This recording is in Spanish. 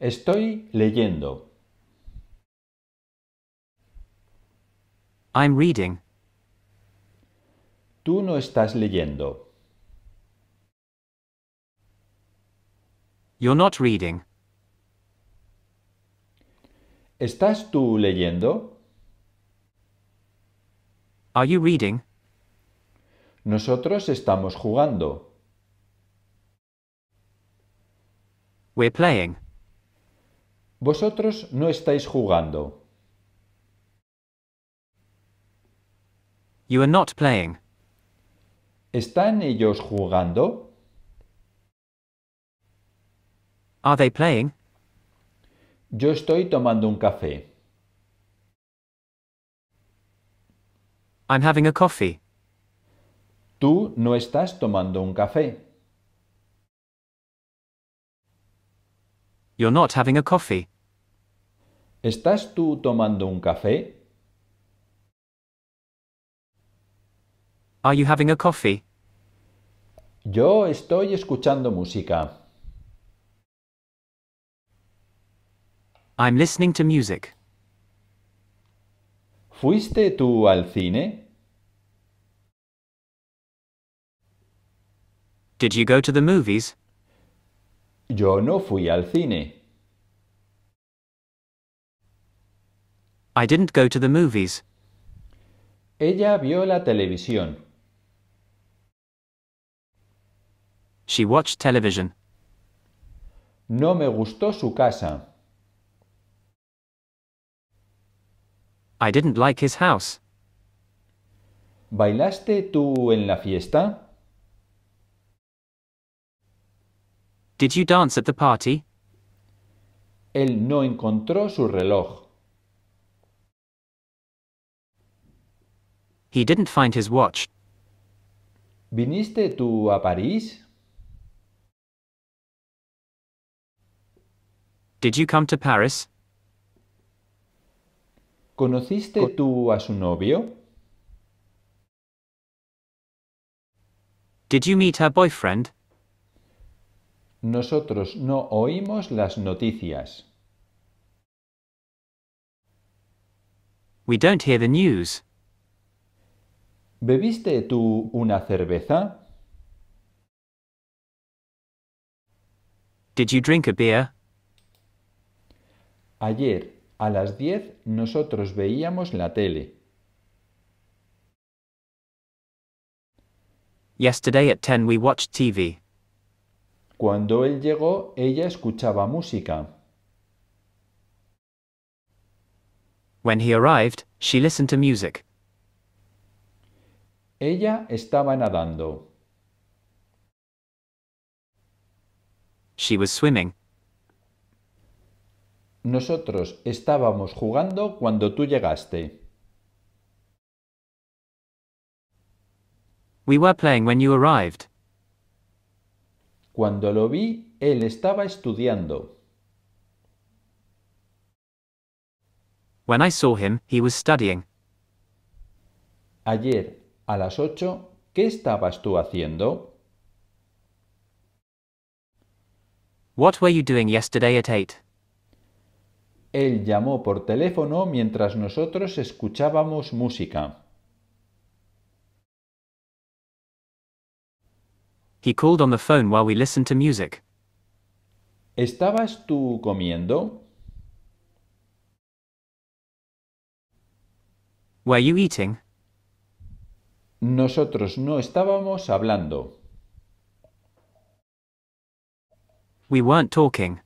Estoy leyendo. I'm reading. Tú no estás leyendo. You're not reading. ¿Estás tú leyendo? Are you reading? Nosotros estamos jugando. We're playing. Vosotros no estáis jugando. You are not playing. ¿Están ellos jugando? Are they playing? Yo estoy tomando un café. I'm having a coffee. Tú no estás tomando un café. You're not having a coffee. ¿Estás tú tomando un café? Are you having a coffee? Yo estoy escuchando música. I'm listening to music. ¿Fuiste tú al cine? Did you go to the movies? Yo no fui al cine. I didn't go to the movies. Ella vio la televisión. She watched television. No me gustó su casa. I didn't like his house. ¿Bailaste tú en la fiesta? Did you dance at the party? Él no encontró su reloj. He didn't find his watch. ¿Viniste tú a París? Did you come to Paris? ¿Conociste tú a su novio? Did you meet her boyfriend? Nosotros no oímos las noticias. We don't hear the news. ¿Bebiste tú una cerveza? Did you drink a beer? Ayer, a las 10, nosotros veíamos la tele. Yesterday at ten we watched TV. Cuando él llegó, ella escuchaba música. When he arrived, she listened to music. Ella estaba nadando. She was swimming. Nosotros estábamos jugando cuando tú llegaste. We were playing when you arrived. Cuando lo vi, él estaba estudiando. When I saw him, he was studying. Ayer, a las ocho, ¿qué estabas tú haciendo? What were you doing yesterday at Él llamó por teléfono mientras nosotros escuchábamos música. He called on the phone while we listened to music. ¿Estabas tú comiendo? Were you eating? Nosotros no estábamos hablando. We weren't talking.